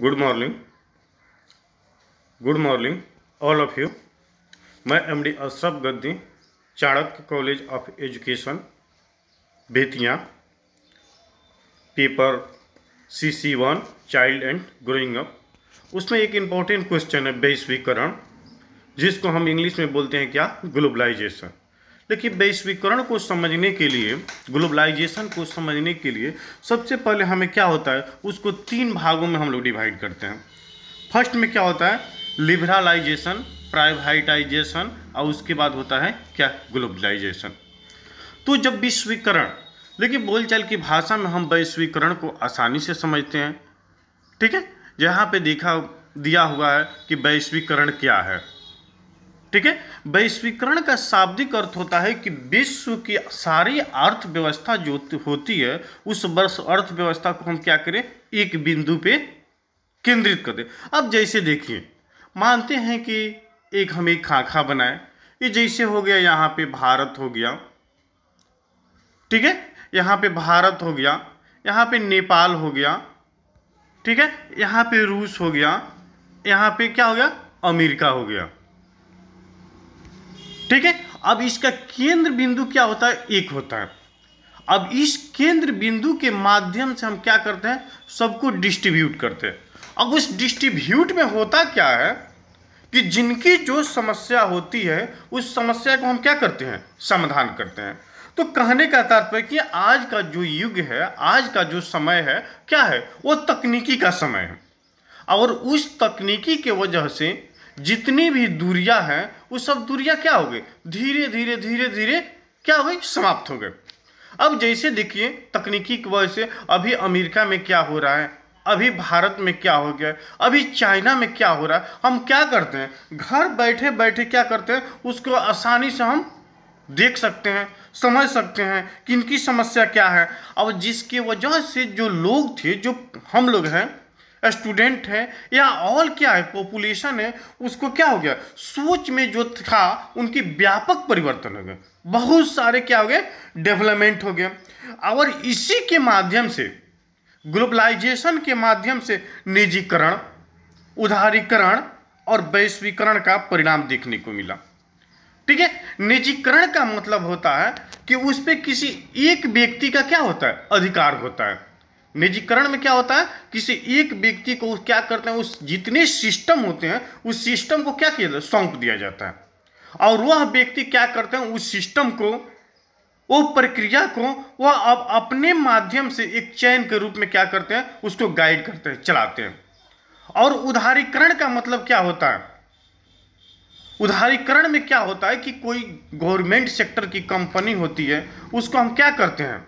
good morning good morning all of you मैं M D Ashraf Gaddi Chanakya college of education Bettiah paper C C one child and growing up उसमें एक important question है वैश्वीकरण जिसको हम English में बोलते हैं क्या ग्लोबलाइजेशन देखिए वैश्वीकरण को समझने के लिए ग्लोबलाइजेशन को समझने के लिए सबसे पहले हमें क्या होता है उसको तीन भागों में हम लोग डिवाइड करते हैं फर्स्ट में क्या होता है लिबरलाइजेशन प्राइवेटाइजेशन और उसके बाद होता है क्या ग्लोबलाइजेशन तो जब विश्वीकरण देखिए बोलचाल की भाषा में हम वैश्वीकरण को आसानी से समझते हैं ठीक है यहाँ पे देखा दिया हुआ है कि वैश्वीकरण क्या है ठीक है वैश्वीकरण का शाब्दिक अर्थ होता है कि विश्व की सारी अर्थव्यवस्था जो होती है उस वर्ष अर्थव्यवस्था को हम क्या करें एक बिंदु पे केंद्रित कर दे अब जैसे देखिए मानते हैं कि एक हम एक खाखा बनाए ये जैसे हो गया यहाँ पे भारत हो गया ठीक है यहाँ पे भारत हो गया यहाँ पे नेपाल हो गया ठीक है यहाँ पे रूस हो गया यहाँ पे क्या हो गया अमेरिका हो गया ठीक है अब इसका केंद्र बिंदु क्या होता है एक होता है अब इस केंद्र बिंदु के माध्यम से हम क्या करते हैं सबको डिस्ट्रीब्यूट करते हैं अब उस डिस्ट्रीब्यूट में होता क्या है कि जिनकी जो समस्या होती है उस समस्या को हम क्या करते हैं समाधान करते हैं तो कहने का तात्पर्य कि आज का जो युग है आज का जो समय है क्या है वो तकनीकी का समय है और उस तकनीकी के वजह से जितनी भी दूरियां हैं वो सब दूरियां क्या हो गई धीरे धीरे धीरे धीरे क्या हो गई समाप्त हो गए अब जैसे देखिए तकनीकी की वजह से अभी अमेरिका में क्या हो रहा है अभी भारत में क्या हो गया अभी चाइना में क्या हो रहा है हम क्या करते हैं घर बैठे बैठे क्या करते हैं उसको आसानी से हम देख सकते हैं समझ सकते हैं कि इनकी समस्या क्या है और जिसके वजह से जो लोग थे जो हम लोग हैं स्टूडेंट है या ऑल क्या है पॉपुलेशन है उसको क्या हो गया सोच में जो था उनकी व्यापक परिवर्तन हो गए बहुत सारे क्या हो गए डेवलपमेंट हो गए और इसी के माध्यम से ग्लोबलाइजेशन के माध्यम से निजीकरण उधारीकरण और वैश्वीकरण का परिणाम देखने को मिला ठीक है निजीकरण का मतलब होता है कि उस पर किसी एक व्यक्ति का क्या होता है अधिकार होता है निजीकरण में क्या होता है किसी एक व्यक्ति को क्या करते हैं उस जितने सिस्टम होते हैं उस सिस्टम को क्या किया जाता सौंप दिया जाता है और वह व्यक्ति क्या करते हैं उस सिस्टम को वो प्रक्रिया को वह अब अपने माध्यम से एक चयन के रूप में क्या करते हैं उसको गाइड करते हैं चलाते हैं और उधारीकरण का मतलब क्या होता है उधारीकरण में क्या होता है कि कोई गवर्नमेंट सेक्टर की कंपनी होती है उसको हम क्या करते हैं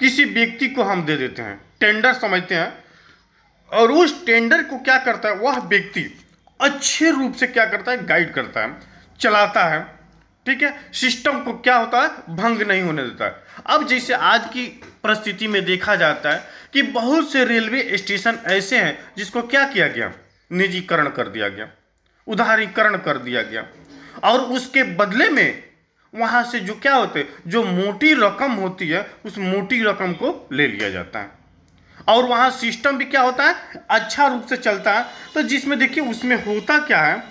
किसी व्यक्ति को हम दे देते हैं टेंडर समझते हैं और उस टेंडर को क्या करता है वह व्यक्ति अच्छे रूप से क्या करता है गाइड करता है चलाता है ठीक है सिस्टम को क्या होता है भंग नहीं होने देता है अब जैसे आज की परिस्थिति में देखा जाता है कि बहुत से रेलवे स्टेशन ऐसे हैं जिसको क्या किया गया निजीकरण कर दिया गया उदारीकरण कर दिया गया और उसके बदले में वहाँ से जो क्या होते जो मोटी रकम होती है उस मोटी रकम को ले लिया जाता है और वहाँ सिस्टम भी क्या होता है अच्छा रूप से चलता है तो जिसमें देखिए उसमें होता क्या है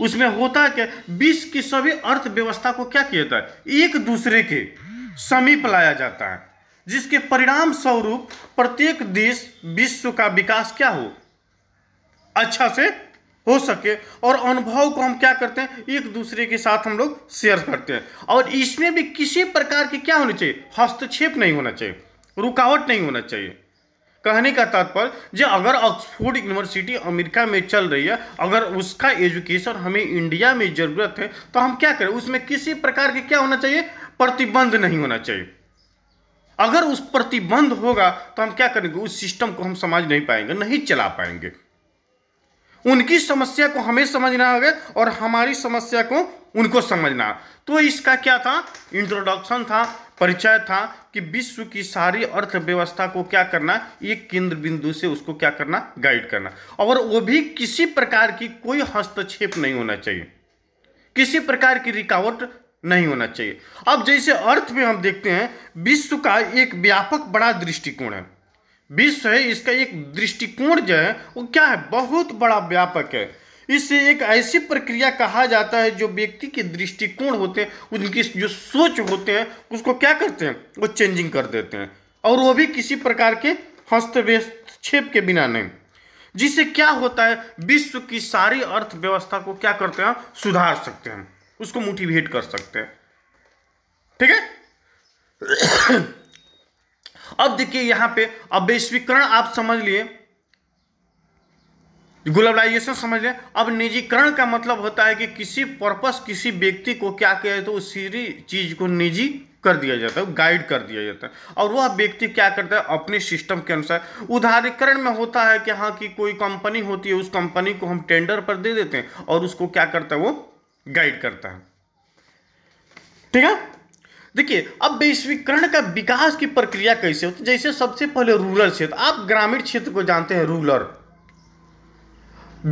उसमें होता है क्या विश्व की सभी अर्थव्यवस्था को क्या किया जाता है एक दूसरे के समीप लाया जाता है जिसके परिणाम स्वरूप प्रत्येक देश विश्व का विकास क्या हो अच्छा से हो सके और अनुभव को हम क्या करते हैं एक दूसरे के साथ हम लोग शेयर करते हैं और इसमें भी किसी प्रकार की क्या होनी चाहिए हस्तक्षेप नहीं होना चाहिए रुकावट नहीं होना चाहिए कहने का तात्पर्य जो अगर ऑक्सफोर्ड यूनिवर्सिटी अमेरिका में चल रही है अगर उसका एजुकेशन हमें इंडिया में ज़रूरत है तो हम क्या करें उसमें किसी प्रकार के क्या होना चाहिए प्रतिबंध नहीं होना चाहिए अगर उस प्रतिबंध होगा तो हम क्या करेंगे उस सिस्टम को हम समझ नहीं पाएंगे नहीं चला पाएंगे उनकी समस्या को हमें समझना होगा और हमारी समस्या को उनको समझना तो इसका क्या था इंट्रोडक्शन था परिचय था कि विश्व की सारी अर्थव्यवस्था को क्या करना एक केंद्र बिंदु से उसको क्या करना गाइड करना और वो भी किसी प्रकार की कोई हस्तक्षेप नहीं होना चाहिए किसी प्रकार की रिकावट नहीं होना चाहिए अब जैसे अर्थ में हम देखते हैं विश्व का एक व्यापक बड़ा दृष्टिकोण है विश्व है इसका एक दृष्टिकोण जो है वो क्या है बहुत बड़ा व्यापक है इससे एक ऐसी प्रक्रिया कहा जाता है जो व्यक्ति के दृष्टिकोण होते हैं उनकी जो सोच होते हैं उसको क्या करते हैं वो चेंजिंग कर देते हैं और वो भी किसी प्रकार के हस्तक्षेप के बिना नहीं जिससे क्या होता है विश्व की सारी अर्थव्यवस्था को क्या करते हैं सुधार सकते हैं उसको मोटिवेट कर सकते हैं ठीक है अब देखिए यहां पे अब वैश्वीकरण आप समझ लिए ग्लोबलाइजेशन समझ लें अब निजीकरण का मतलब होता है कि किसी पर्पस किसी व्यक्ति को क्या किया जाता है उस सीरी चीज़ को निजी कर दिया जाता है गाइड कर दिया जाता है और वह व्यक्ति क्या करता है अपने सिस्टम के अनुसार उदाहरीकरण में होता है कि हाँ कि कोई कंपनी होती है उस कंपनी को हम टेंडर पर दे देते हैं और उसको क्या करता है वो गाइड करता है ठीक है देखिए अब वैश्वीकरण का विकास की प्रक्रिया कैसे होती जैसे सबसे पहले रूरल क्षेत्र आप ग्रामीण क्षेत्र को जानते हैं रूरल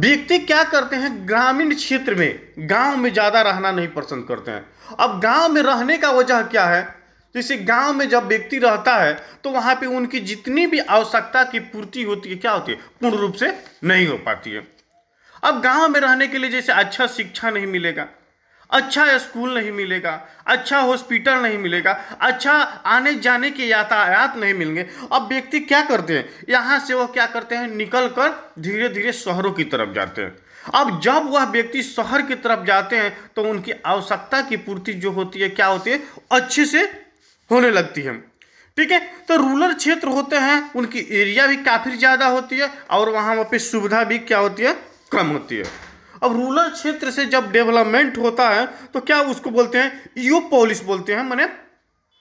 व्यक्ति क्या करते हैं ग्रामीण क्षेत्र में गांव में ज़्यादा रहना नहीं पसंद करते हैं अब गांव में रहने का वजह क्या है जैसे गांव में जब व्यक्ति रहता है तो वहां पे उनकी जितनी भी आवश्यकता की पूर्ति होती है क्या होती है पूर्ण रूप से नहीं हो पाती है अब गांव में रहने के लिए जैसे अच्छा शिक्षा नहीं मिलेगा अच्छा स्कूल नहीं मिलेगा अच्छा हॉस्पिटल नहीं मिलेगा अच्छा आने जाने के यातायात नहीं मिलेंगे अब व्यक्ति क्या करते हैं यहाँ से वह क्या करते हैं निकल कर धीरे धीरे शहरों की तरफ जाते हैं अब जब वह व्यक्ति शहर की तरफ जाते हैं तो उनकी आवश्यकता की पूर्ति जो होती है क्या होती है अच्छे से होने लगती है ठीक है तो रूरल क्षेत्र होते हैं उनकी एरिया भी काफ़ी ज़्यादा होती है और वहाँ वहाँ पर सुविधा भी क्या होती है कम होती है अब रूरल क्षेत्र से जब डेवलपमेंट होता है तो क्या उसको बोलते हैं यू e पॉलिस बोलते हैं मैंने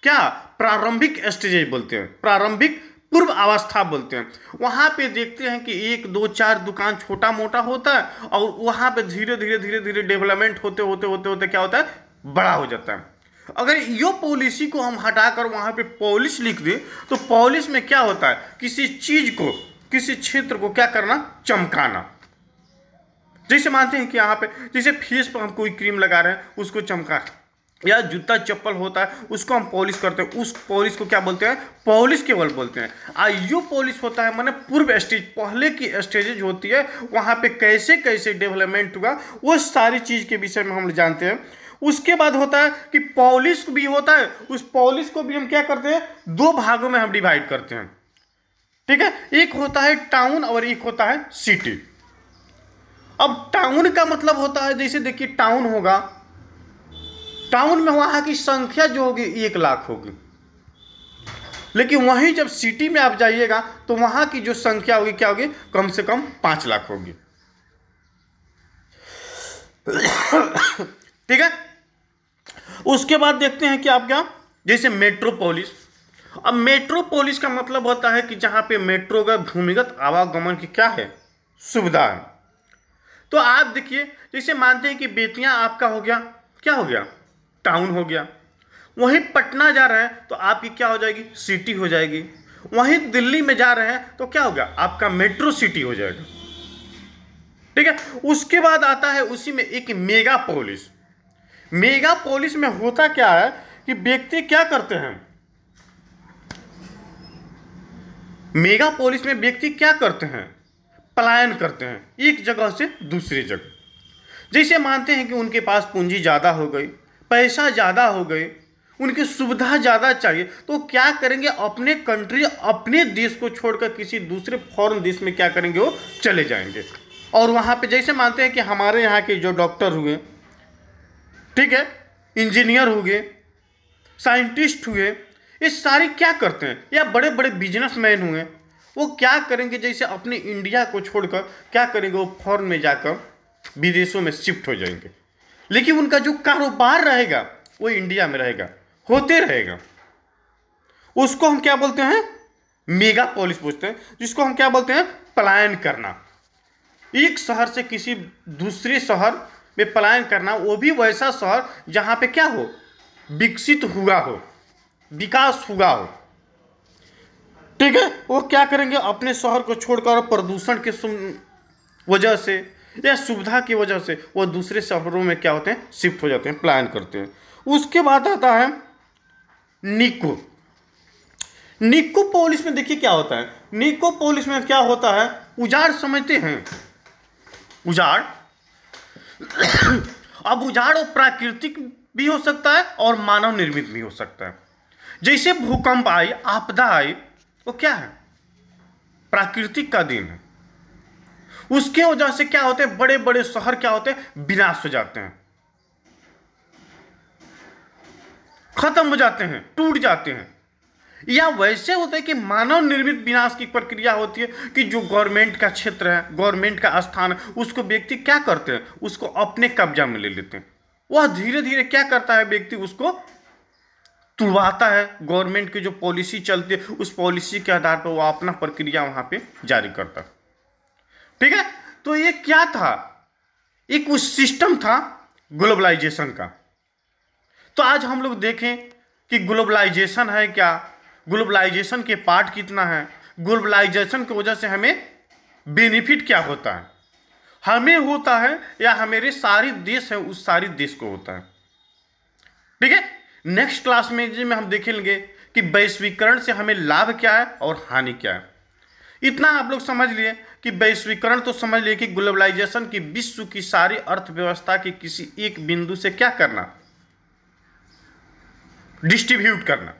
क्या प्रारंभिक स्टेजेज बोलते हैं प्रारंभिक पूर्व अवस्था बोलते हैं वहाँ पे देखते हैं कि एक दो चार दुकान छोटा मोटा होता है और वहाँ पे धीरे धीरे धीरे धीरे डेवलपमेंट होते होते होते होते क्या होता है बड़ा हो जाता है अगर यो e पॉलिसी को हम हटाकर वहाँ पे पॉलिस लिख दें तो पॉलिस में क्या होता है किसी चीज़ को किसी क्षेत्र को क्या करना चमकाना जैसे मानते हैं कि यहाँ पे जैसे फेस पर हम कोई क्रीम लगा रहे हैं उसको चमका या जूता चप्पल होता है उसको हम पॉलिश करते हैं उस पॉलिश को क्या बोलते हैं पॉलिश केवल बोलते हैं आ यू पॉलिश होता है मैंने पूर्व स्टेज पहले की स्टेजेज होती है वहाँ पे कैसे कैसे डेवलपमेंट हुआ वो सारी चीज़ के विषय में हम जानते हैं उसके बाद होता है कि पॉलिश भी होता है उस पॉलिश को भी हम क्या करते हैं दो भागों में हम डिवाइड करते हैं ठीक है एक होता है टाउन और एक होता है सिटी अब टाउन का मतलब होता है जैसे देखिए टाउन होगा टाउन में वहां की संख्या जो होगी एक लाख होगी लेकिन वहीं जब सिटी में आप जाइएगा तो वहां की जो संख्या होगी क्या होगी कम से कम पांच लाख होगी ठीक है उसके बाद देखते हैं कि आप क्या जैसे मेट्रोपोलिस अब मेट्रोपोलिस का मतलब होता है कि जहां पे मेट्रो का भूमिगत आवागमन की क्या है सुविधा है तो आप देखिए जैसे मानते हैं कि बेतिया आपका हो गया क्या हो गया टाउन हो गया वहीं पटना जा रहे हैं तो आपकी क्या हो जाएगी सिटी हो जाएगी वहीं दिल्ली में जा रहे हैं तो क्या होगा आपका मेट्रो सिटी हो जाएगा ठीक है उसके बाद आता है उसी में एक मेगा पोलिस मेगा पोलिस में होता क्या है कि व्यक्ति क्या करते हैं मेगा पोलिस में व्यक्ति क्या करते हैं पलायन करते हैं एक जगह से दूसरी जगह जैसे मानते हैं कि उनके पास पूंजी ज़्यादा हो गई पैसा ज़्यादा हो गई उनकी सुविधा ज़्यादा चाहिए तो क्या करेंगे अपने कंट्री अपने देश को छोड़कर किसी दूसरे फॉरेन देश में क्या करेंगे वो चले जाएंगे और वहाँ पे जैसे मानते हैं कि हमारे यहाँ के जो डॉक्टर हुए ठीक है इंजीनियर हुए साइंटिस्ट हुए ये सारे क्या करते हैं या बड़े बड़े बिजनेसमैन हुए वो क्या करेंगे जैसे अपने इंडिया को छोड़कर क्या करेंगे वो फॉरन में जाकर विदेशों में शिफ्ट हो जाएंगे लेकिन उनका जो कारोबार रहेगा वो इंडिया में रहेगा होते रहेगा उसको हम क्या बोलते हैं मेगा पॉलिस बोलते हैं जिसको हम क्या बोलते हैं पलायन करना एक शहर से किसी दूसरे शहर में पलायन करना वो भी वैसा शहर जहाँ पे क्या हो विकसित हुआ हो विकास हुआ हो ठीक है वो क्या करेंगे अपने शहर को छोड़कर प्रदूषण के वजह से या सुविधा की वजह से वो दूसरे शहरों में क्या होते हैं शिफ्ट हो जाते हैं प्लान करते हैं उसके बाद आता है निको निको पोलिस में देखिए क्या होता है निको पोलिस में क्या होता है उजाड़ समझते हैं उजाड़ अब उजाड़ प्राकृतिक भी हो सकता है और मानव निर्मित भी हो सकता है जैसे भूकंप आई आपदा आई वो क्या है प्राकृतिक का दिन है उसके वजह से क्या होते हैं बड़े बड़े शहर क्या होते हैं विनाश हो जाते हैं खत्म हो जाते हैं टूट जाते हैं या वैसे होते हैं कि मानव निर्मित विनाश की प्रक्रिया होती है कि जो गवर्नमेंट का क्षेत्र है गवर्नमेंट का स्थान है उसको व्यक्ति क्या करते हैं उसको अपने कब्जा में ले लेते हैं वह धीरे धीरे क्या करता है व्यक्ति उसको तुड़वाता है गवर्नमेंट की जो पॉलिसी चलती है उस पॉलिसी के आधार पर वो अपना प्रक्रिया वहां पे जारी करता ठीक है तो ये क्या था एक उस सिस्टम था ग्लोबलाइजेशन का तो आज हम लोग देखें कि ग्लोबलाइजेशन है क्या ग्लोबलाइजेशन के पार्ट कितना है ग्लोबलाइजेशन की वजह से हमें बेनिफिट क्या होता है हमें होता है या हमारे सारे देश है उस सारे देश को होता है ठीक है नेक्स्ट क्लास में जी में हम देखेंगे कि वैश्वीकरण से हमें लाभ क्या है और हानि क्या है इतना आप लोग समझ लिए कि वैश्वीकरण तो समझ लिए कि ग्लोबलाइजेशन की विश्व की सारी अर्थव्यवस्था की किसी एक बिंदु से क्या करना डिस्ट्रीब्यूट करना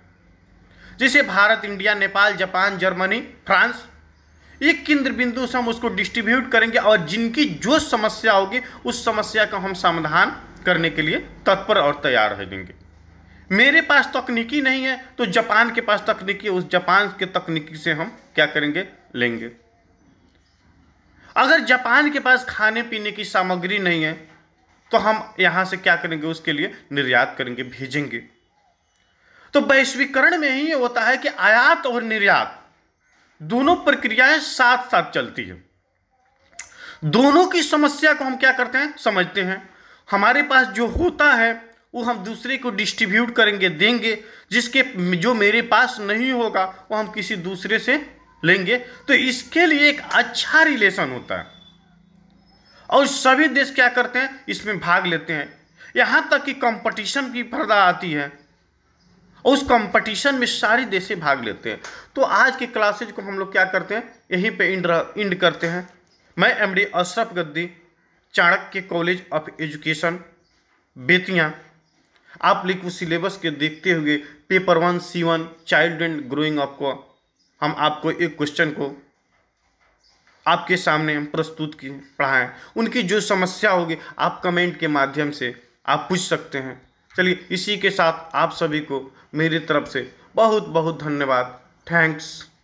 जैसे Bharat India Nepal Japan Germany France एक केंद्र बिंदु से हम उसको डिस्ट्रीब्यूट करेंगे और जिनकी जो समस्या होगी उस समस्या का हम समाधान करने के लिए तत्पर और तैयार रहेंगे मेरे पास तकनीकी नहीं है तो जापान के पास तकनीकी उस जापान के तकनीकी से हम क्या करेंगे लेंगे अगर जापान के पास खाने पीने की सामग्री नहीं है तो हम यहां से क्या करेंगे उसके लिए निर्यात करेंगे भेजेंगे तो वैश्वीकरण में ही ये होता है कि आयात और निर्यात दोनों प्रक्रियाएं साथ साथ चलती है दोनों की समस्या को हम क्या करते हैं समझते हैं हमारे पास जो होता है वो हम दूसरे को डिस्ट्रीब्यूट करेंगे देंगे जिसके जो मेरे पास नहीं होगा वो हम किसी दूसरे से लेंगे तो इसके लिए एक अच्छा रिलेशन होता है और सभी देश क्या करते हैं इसमें भाग लेते हैं यहाँ तक कि कंपटीशन की पर्दा आती है उस कंपटीशन में सारे देशें भाग लेते हैं तो आज के क्लासेज को हम लोग क्या करते हैं यहीं पे इंड इंड करते हैं मैं M D Ashraf Gaddi Chanakya college of education Bettiah आप लिख उस सिलेबस के देखते हुए paper one C one child and growing up को हम आपको एक क्वेश्चन को आपके सामने प्रस्तुत की पढ़ाएं उनकी जो समस्या होगी आप कमेंट के माध्यम से आप पूछ सकते हैं चलिए इसी के साथ आप सभी को मेरी तरफ से बहुत बहुत धन्यवाद थैंक्स